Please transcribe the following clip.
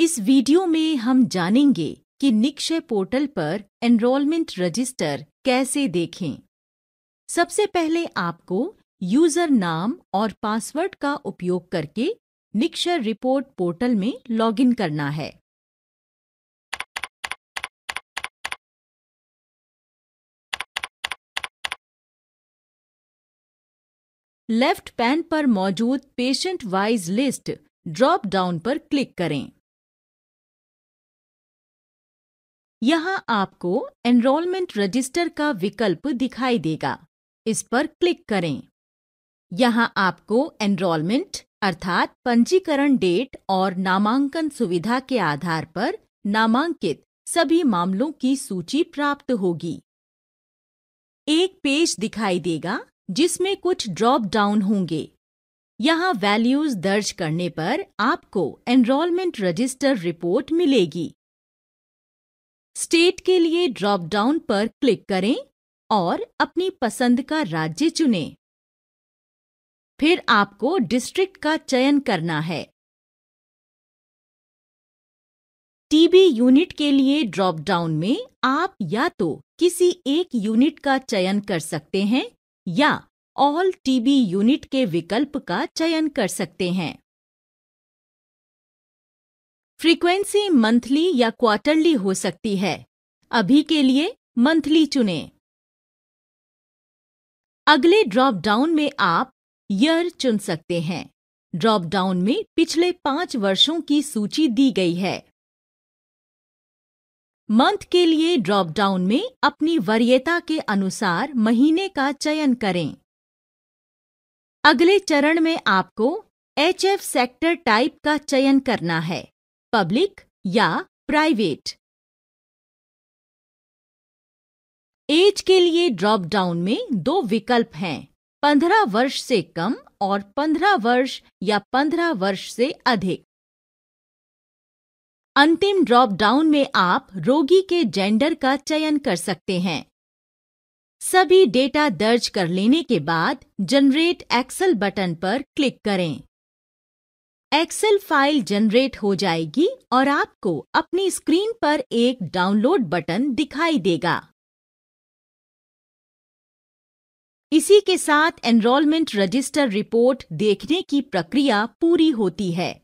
इस वीडियो में हम जानेंगे कि निक्षय पोर्टल पर एनरोलमेंट रजिस्टर कैसे देखें सबसे पहले आपको यूजर नाम और पासवर्ड का उपयोग करके निक्षय रिपोर्ट पोर्टल में लॉगिन करना है लेफ्ट पैन पर मौजूद patient wise list drop down पर क्लिक करें यहाँ आपको एनरोलमेंट रजिस्टर का विकल्प दिखाई देगा इस पर क्लिक करें यहाँ आपको एनरोलमेंट अर्थात पंजीकरण डेट और नामांकन सुविधा के आधार पर नामांकित सभी मामलों की सूची प्राप्त होगी एक पेज दिखाई देगा जिसमें कुछ ड्रॉप डाउन होंगे यहाँ वैल्यूज दर्ज करने पर आपको एनरोलमेंट रजिस्टर रिपोर्ट मिलेगी स्टेट के लिए ड्रॉप डाउन पर क्लिक करें और अपनी पसंद का राज्य चुनें। फिर आपको डिस्ट्रिक्ट का चयन करना है टीबी यूनिट के लिए ड्रॉप डाउन में आप या तो किसी एक यूनिट का चयन कर सकते हैं या ऑल टीबी यूनिट के विकल्प का चयन कर सकते हैं फ्रीक्वेंसी मंथली या क्वार्टरली हो सकती है अभी के लिए मंथली चुनें अगले ड्रॉप डाउन में आप ईयर चुन सकते हैं ड्रॉप डाउन में पिछले पांच वर्षों की सूची दी गई है मंथ के लिए ड्रॉप डाउन में अपनी वरीयता के अनुसार महीने का चयन करें अगले चरण में आपको एच सेक्टर टाइप का चयन करना है पब्लिक या प्राइवेट एज के लिए ड्रॉप डाउन में दो विकल्प हैं पंद्रह वर्ष से कम और पंद्रह वर्ष या पंद्रह वर्ष से अधिक अंतिम ड्रॉप डाउन में आप रोगी के जेंडर का चयन कर सकते हैं सभी डेटा दर्ज कर लेने के बाद जनरेट एक्सेल बटन पर क्लिक करें एक्सेल फाइल जनरेट हो जाएगी और आपको अपनी स्क्रीन पर एक डाउनलोड बटन दिखाई देगा इसी के साथ एनरोलमेंट रजिस्टर रिपोर्ट देखने की प्रक्रिया पूरी होती है